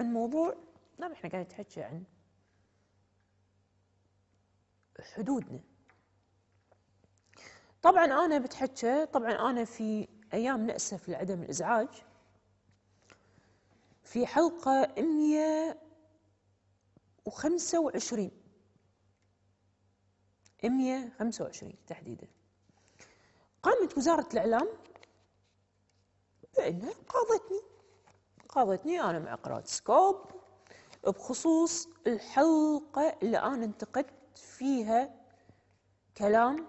عن موضوع نعم احنا قاعدين نتحكى عن حدودنا طبعا انا بتحكى طبعا انا في ايام نأسف لعدم الازعاج في حلقة 125 125 تحديدا قامت وزارة الإعلام بأنها قاضتني قاضتني أنا مع مقرأة سكوب بخصوص الحلقة اللي أنا انتقدت فيها كلام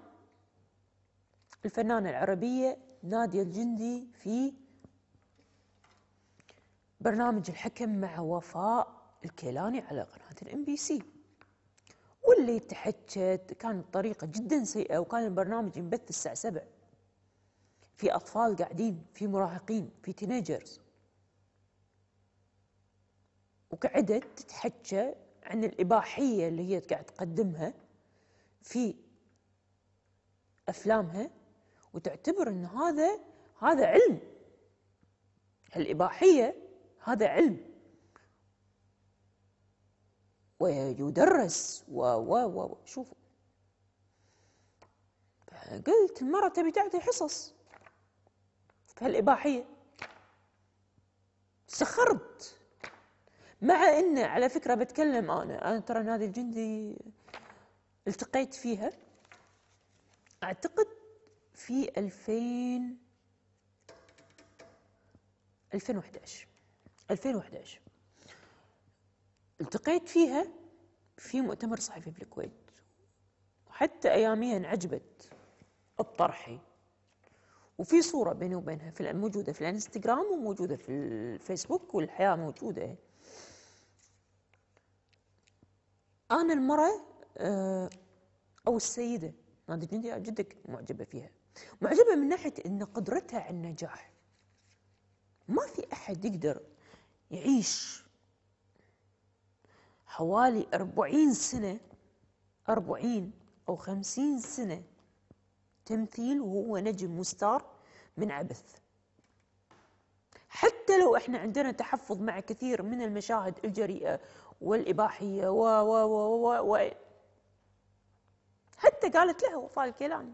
الفنانة العربية نادية الجندي في برنامج الحكم مع وفاء الكيلاني على قناة الام بي سي واللي تحكت كانت طريقة جدا سيئة وكان البرنامج ينبث الساعة 7 في أطفال قاعدين في مراهقين في تينيجرز وقعدت تتحجى عن الإباحية اللي هي قاعد تقدمها في أفلامها وتعتبر أن هذا هذا علم الإباحية هذا علم ويدرس و و و شوفوا قلت المرأة تبي تعطي حصص في الإباحية سخرت مع انه على فكره بتكلم انا انا ترى نادي الجندي التقيت فيها اعتقد في 2000 2011 2011 التقيت فيها في مؤتمر صحفي في الكويت وحتى اياميها انعجبت بطرحي وفي صورة بيني وبينها في موجودة في الانستغرام وموجودة في الفيسبوك والحياة موجودة انا المراه آه، او السيده جندي جدا معجبه فيها معجبه من ناحيه ان قدرتها على النجاح ما في احد يقدر يعيش حوالي أربعين سنة أربعين أو خمسين سنة تمثيل وهو نجم مستار من عبث حتى لو احنا عندنا تحفظ مع كثير من المشاهد الجريئة والإباحية و و و و, و حتى قالت له وفاء الكيلاني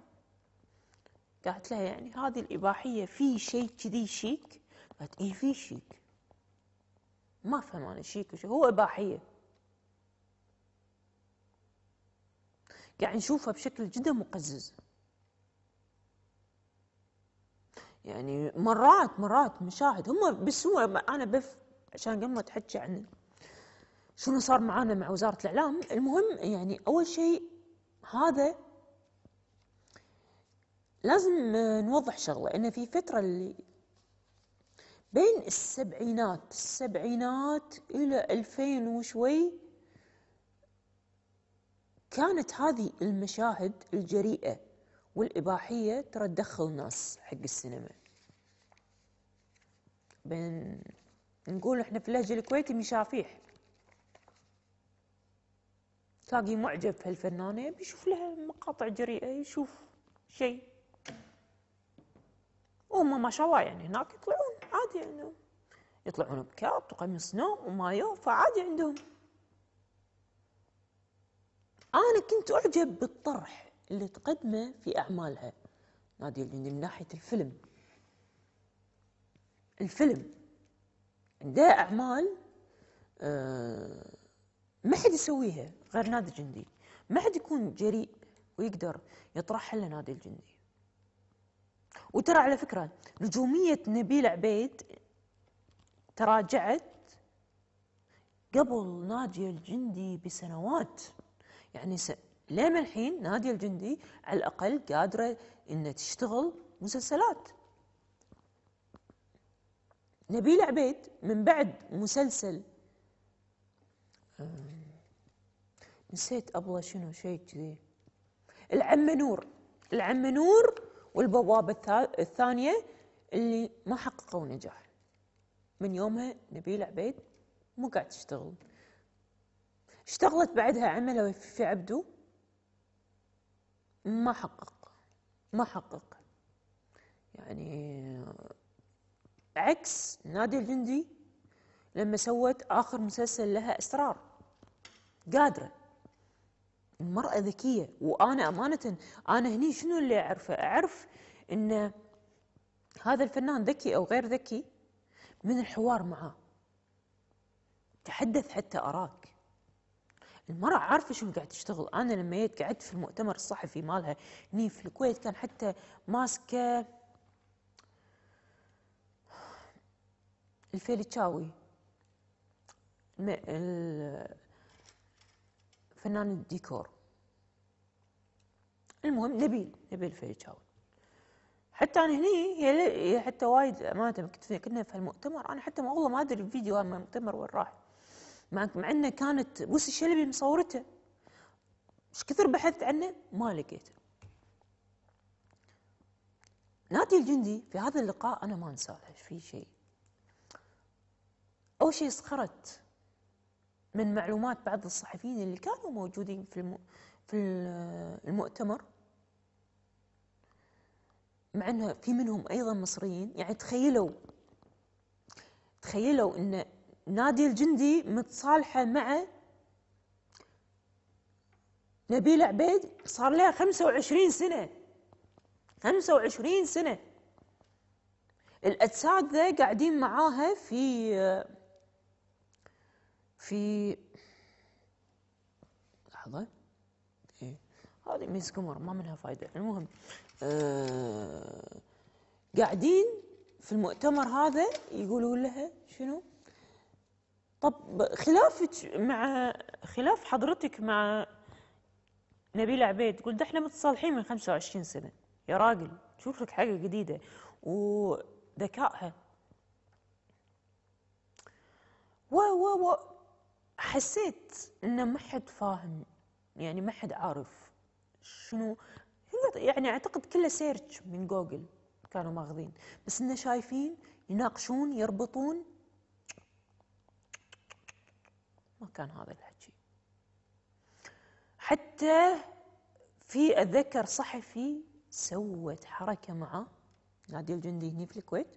قالت لها يعني هذه الإباحية في شيء كذي شيك قالت اي في شيك ما فهم أنا شيك وشيك هو إباحية قاعد يعني نشوفها بشكل جدا مقزز يعني مرات مرات مشاهد هم بس هو انا بف عشان قبل ما تحكي عن شنو صار معانا مع وزاره الاعلام المهم يعني اول شيء هذا لازم نوضح شغله ان في فتره اللي بين السبعينات السبعينات الى 2000 وشوي كانت هذه المشاهد الجريئه والاباحيه ترى تدخل ناس حق السينما بين نقول احنا في اللهجه الكويتي مشافيح تلاقي معجب في الفنانة بيشوف لها مقاطع جريئة يشوف شيء وهم ما شاء الله يعني هناك يطلعون عادي يعني يطلعون بكاب وقميص نوم ومايو فعادي عندهم أنا كنت أعجب بالطرح اللي تقدمه في أعمالها نادية من ناحية الفيلم الفيلم عندها أعمال أه ما حد يسويها غير نادي الجندي ما حد يكون جريء ويقدر يطرحها الا نادي الجندي وترى على فكره نجوميه نبيل عبيد تراجعت قبل نادي الجندي بسنوات يعني س... لما الحين نادي الجندي على الأقل قادرة إن تشتغل مسلسلات نبيل عبيد من بعد مسلسل آه، نسيت ابله شنو شيء كذي العمه نور العمه نور والبوابه الثانيه اللي ما حققوا نجاح من يومها نبيل عبيد مو قاعد تشتغل اشتغلت بعدها عمله في عبدو ما حقق ما حقق يعني عكس نادي الجندي لما سوت اخر مسلسل لها اسرار قادره المرأة ذكية وأنا أمانة أنا هني شنو اللي أعرفه أعرف أن هذا الفنان ذكي أو غير ذكي من الحوار معاه تحدث حتى أراك المرأة عارفة شنو قاعد تشتغل أنا لما جيت قعدت في المؤتمر الصحفي مالها هني في الكويت كان حتى ماسكة تشاوي فنان الديكور المهم نبيل نبيل فيجاوي حتى انا هني هي حتى وايد امانه كنا في المؤتمر انا حتى ما والله ما ادري الفيديو هذا المؤتمر وين راح مع انه كانت بوسي الشلبي مصورته ايش كثر بحثت عنه ما لقيته نادي الجندي في هذا اللقاء انا ما انساه في شيء اول شيء سخرت من معلومات بعض الصحفيين اللي كانوا موجودين في في المؤتمر مع انه في منهم ايضا مصريين يعني تخيلوا تخيلوا ان نادي الجندي متصالحه مع نبيل عبيد صار لها 25 سنه 25 سنه ذا قاعدين معاها في في لحظة إيه هذه ميس قمر ما منها فايدة المهم آه قاعدين في المؤتمر هذا يقولوا لها شنو طب خلافك مع خلاف حضرتك مع نبيل عبيد تقول احنا متصالحين من 25 سنة يا راجل شوف لك حاجة جديدة وذكائها و و و حسيت انه ما حد فاهم يعني ما حد عارف شنو يعني اعتقد كله سيرش من جوجل كانوا ماخذين بس انه شايفين يناقشون يربطون ما كان هذا الحكي حتى في اتذكر صحفي سوت حركه معه نادي الجندي هني في الكويت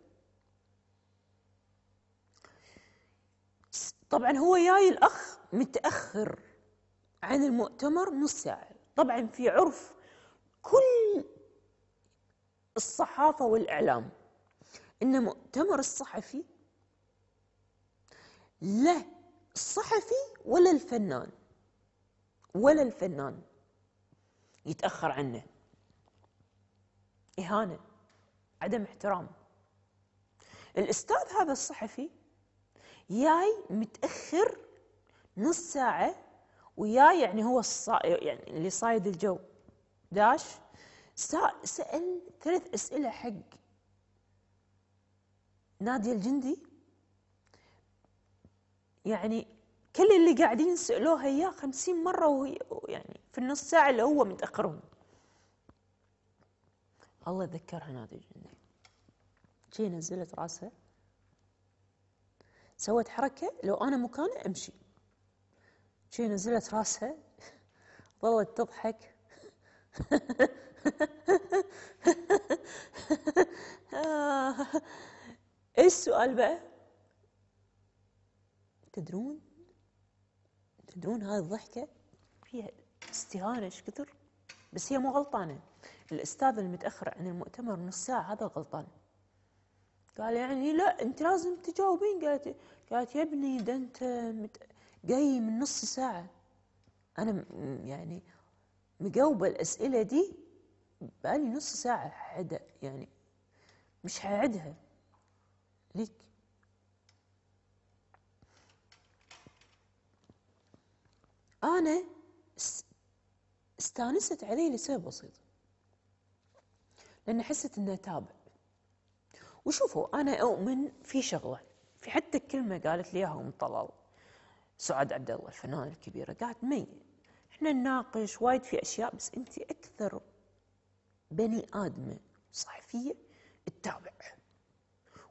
طبعا هو جاي الأخ متأخر عن المؤتمر نص ساعة طبعا في عرف كل الصحافة والإعلام أن مؤتمر الصحفي لا الصحفي ولا الفنان ولا الفنان يتأخر عنه إهانة عدم احترام الأستاذ هذا الصحفي ياي متأخر نص ساعة وياي يعني هو الصا... يعني اللي صايد الجو داش سأل ثلاث أسئلة حق نادية الجندي يعني كل اللي قاعدين سألوها إياه خمسين مرة وهي يعني في النص ساعة اللي هو متأخرون الله يذكرها نادية الجندي شي نزلت راسها سوت حركة لو أنا مكانه أمشي شي نزلت راسها ظلت تضحك ايش السؤال بقى؟ تدرون تدرون هاي الضحكة فيها استهانة ايش كثر بس هي مو غلطانة الأستاذ المتأخر عن المؤتمر نص ساعة هذا غلطان قال يعني لا انت لازم تجاوبين قالت قالت يا ابني ده انت مت... جاي من نص ساعه انا يعني مجاوبه الاسئله دي بقالي نص ساعه حدا يعني مش هعدها ليك انا استانست عليه لسبب بسيط لان حست انه تابع وشوفوا أنا أؤمن في شغلة في حتى كلمة قالت لي إياها أم طلال سعاد عبد الله الفنانة الكبيرة قالت مي احنا نناقش وايد في أشياء بس أنت أكثر بني آدمة صحفية تتابع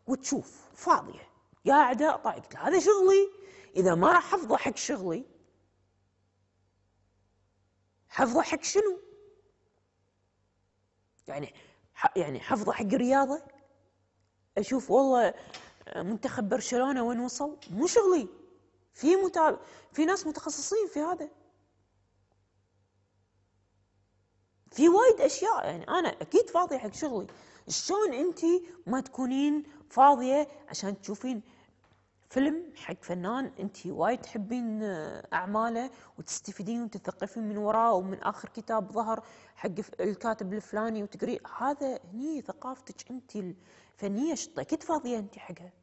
وتشوف فاضية قاعدة طيب هذا شغلي إذا ما راح حفظه حق شغلي حفظه حق شنو؟ يعني يعني حفظه حق الرياضه اشوف والله آه، منتخب برشلونه وين وصل مو شغلي في متابع في ناس متخصصين في هذا في وايد اشياء يعني انا اكيد فاضيه حق شغلي شلون انت ما تكونين فاضيه عشان تشوفين فيلم حق فنان انت وايد تحبين آه، اعماله وتستفيدين وتثقفين من وراه ومن اخر كتاب ظهر حق الكاتب الفلاني وتقري هذا هني ثقافتك انت الفنيه اكيد فاضيه انت حقها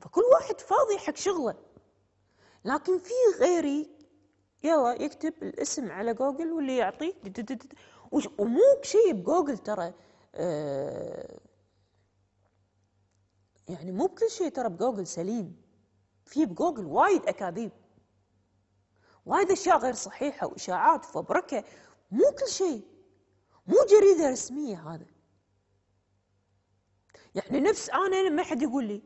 فكل واحد فاضي حق شغله لكن في غيري يلا يكتب الاسم على جوجل واللي يعطيه ومو شيء بجوجل ترى أه يعني مو بكل شيء ترى بجوجل سليم في بجوجل وايد اكاذيب وايد اشياء غير صحيحه واشاعات وفبركه مو كل شيء مو جريده رسميه هذا يعني نفس انا ما حد يقول لي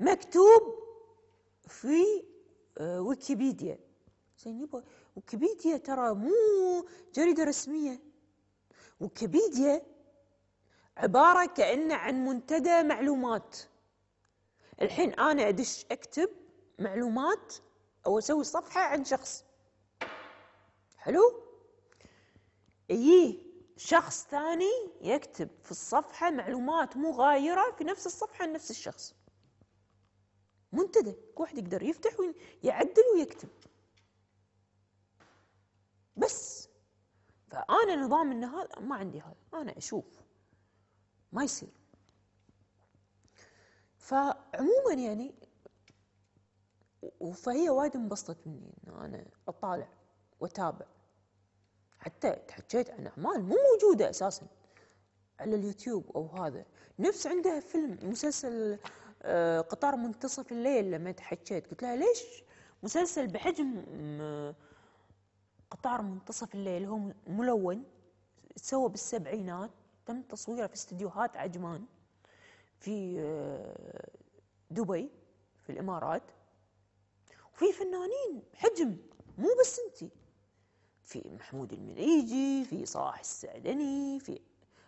مكتوب في آه، ويكيبيديا زين يبا ويكيبيديا ترى مو جريده رسميه ويكيبيديا عباره كانه عن منتدى معلومات الحين انا ادش اكتب معلومات او اسوي صفحه عن شخص حلو يجي شخص ثاني يكتب في الصفحة معلومات مغايرة في نفس الصفحة عن نفس الشخص منتدى كل واحد يقدر يفتح ويعدل ويكتب بس فأنا نظام إن هذا ما عندي هذا أنا أشوف ما يصير فعموما يعني فهي وايد انبسطت مني انه انا اطالع واتابع حتى تحكيت عن اعمال مو موجوده اساسا على اليوتيوب او هذا نفس عندها فيلم مسلسل آه، قطار منتصف الليل لما تحكيت قلت لها ليش مسلسل بحجم آه، قطار منتصف الليل هو ملون تسوى بالسبعينات تم تصويره في استديوهات عجمان في آه، دبي في الامارات وفي فنانين حجم مو بس انت في محمود المليجي في صلاح السعدني في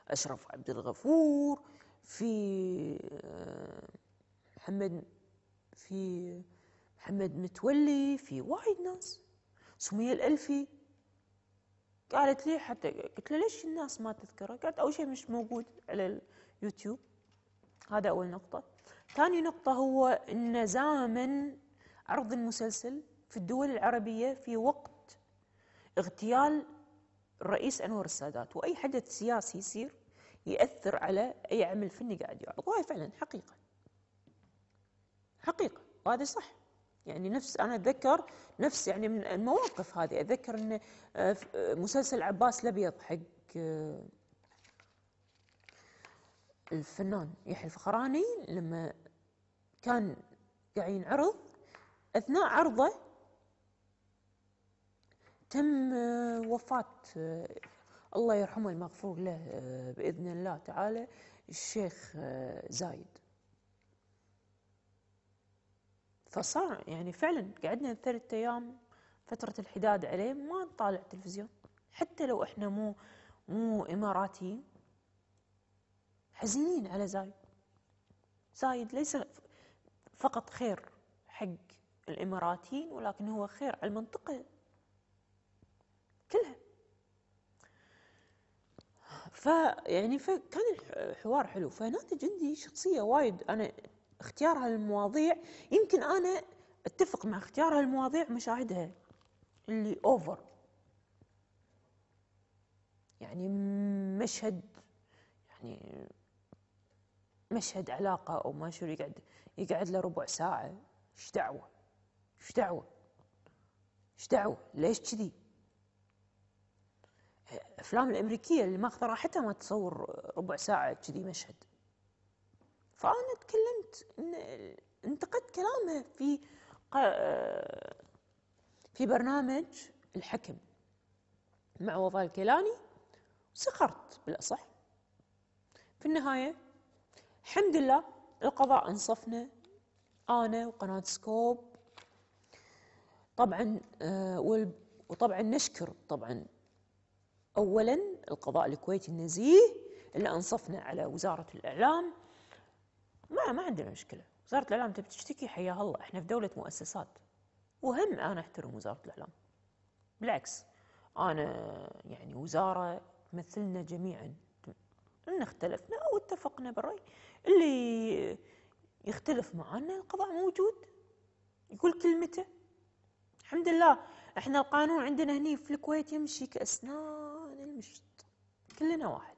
اشرف عبد الغفور في آه، محمد في محمد متولي في وايد ناس سمية الألفي قالت لي حتى قلت لها ليش الناس ما تذكره؟ قالت أول شيء مش موجود على اليوتيوب هذا أول نقطة ثاني نقطة هو أن زامن عرض المسلسل في الدول العربية في وقت اغتيال الرئيس أنور السادات وأي حدث سياسي يصير يأثر على أي عمل فني قاعد يعرض وهي فعلا حقيقة حقيقة وهذا صح يعني نفس أنا أتذكر نفس يعني من المواقف هذه أتذكر أن آه، آه، مسلسل عباس الأبيض حق آه، الفنان يحيى الفخراني لما كان قاعد ينعرض أثناء عرضه تم آه، وفاة آه، الله يرحمه المغفور له آه، بإذن الله تعالى الشيخ زايد فصار يعني فعلا قعدنا ثلاثة أيام فترة الحداد عليه ما نطالع تلفزيون حتى لو إحنا مو مو إماراتيين حزينين على زايد زايد ليس فقط خير حق الإماراتيين ولكن هو خير على المنطقة كلها فيعني فكان الحوار حلو فناتج عندي شخصية وايد أنا اختيارها للمواضيع يمكن أنا أتفق مع اختيارها للمواضيع مشاهدها اللي أوفر يعني مشهد يعني مشهد علاقة أو ما شو يقعد يقعد له ربع ساعة إيش دعوة إيش دعوة إيش دعوة ليش كذي الأفلام الأمريكية اللي ماخذة راحتها ما تصور ربع ساعة كذي مشهد فأنا تكلمت انتقدت كلامها في في برنامج الحكم مع وضع الكيلاني سخرت بالأصح في النهاية الحمد لله القضاء انصفنا انا وقناه سكوب طبعا آه، وطبعا نشكر طبعا اولا القضاء الكويتي النزيه اللي انصفنا على وزاره الاعلام ما ما عندنا مشكله وزاره الاعلام تبي تشتكي حياها الله احنا في دوله مؤسسات وهم انا احترم وزاره الاعلام بالعكس انا يعني وزاره تمثلنا جميعا إن اختلفنا أو اتفقنا بالرأي اللي يختلف معنا القضاء موجود يقول كلمته الحمد لله احنا القانون عندنا هني في الكويت يمشي كأسنان المشط كلنا واحد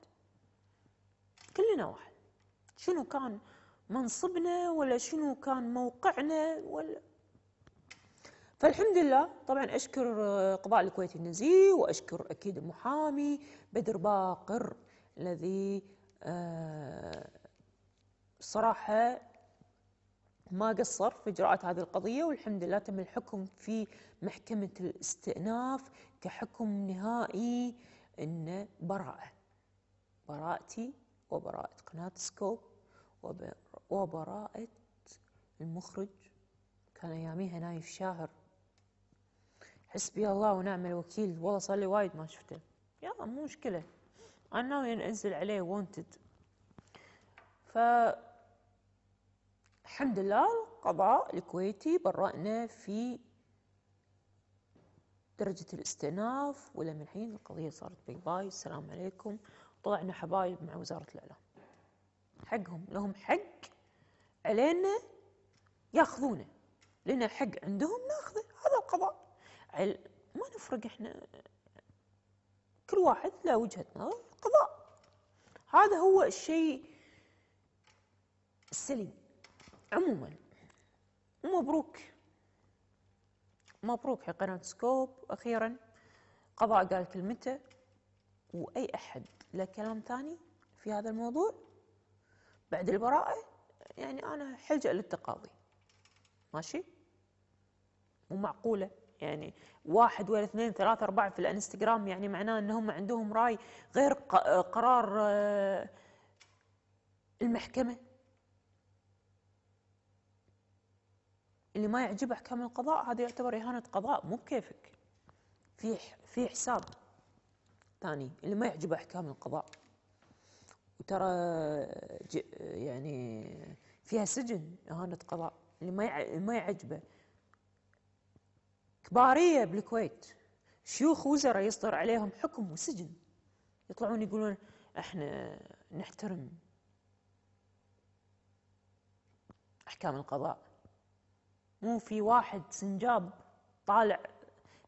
كلنا واحد شنو كان منصبنا ولا شنو كان موقعنا ولا فالحمد لله طبعا اشكر قضاء الكويت النزيه واشكر اكيد المحامي بدر باقر الذي آه، صراحة ما قصر في إجراءات هذه القضية والحمد لله تم الحكم في محكمة الاستئناف كحكم نهائي أن براءة براءتي وبراءة قناة سكوب وبراءة المخرج كان أياميها نايف شاهر حسبي الله ونعم الوكيل والله صار لي وايد ما شفته يلا مو مشكلة أنا ناوي أنزل عليه وونتد ف الحمد لله القضاء الكويتي برأنا في درجة الاستئناف ولا الحين القضية صارت باي باي السلام عليكم طلعنا حبايب مع وزارة الإعلام حقهم لهم حق علينا ياخذونه لنا حق عندهم ناخذه هذا القضاء ما نفرق احنا واحد له وجهة نظر قضاء هذا هو الشيء السليم عموما مبروك مبروك حق قناة سكوب أخيرا قضاء قال كلمته وأي أحد له كلام ثاني في هذا الموضوع بعد البراءة يعني أنا حلجأ للتقاضي ماشي مو معقولة يعني واحد ولا اثنين ثلاثة أربعة في الانستغرام يعني معناه أنهم عندهم رأي غير قرار آه، المحكمة اللي ما يعجب أحكام القضاء هذا يعتبر إهانة قضاء مو بكيفك في في حساب ثاني اللي ما يعجب أحكام القضاء وترى يعني فيها سجن إهانة قضاء اللي ما ما يعجبه كبارية بالكويت شيوخ وزراء يصدر عليهم حكم وسجن يطلعون يقولون احنا نحترم احكام القضاء مو في واحد سنجاب طالع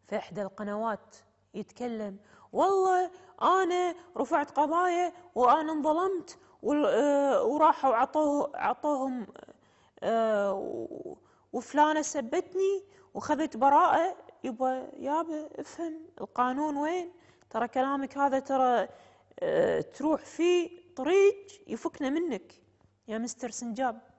في احدى القنوات يتكلم والله انا رفعت قضايا وانا انظلمت آه، وراحوا عطوه عطوهم آه، وفلانه سبتني وخذت براءة يبا يابا افهم القانون وين ترى كلامك هذا ترى اه تروح فيه طريق يفكنا منك يا مستر سنجاب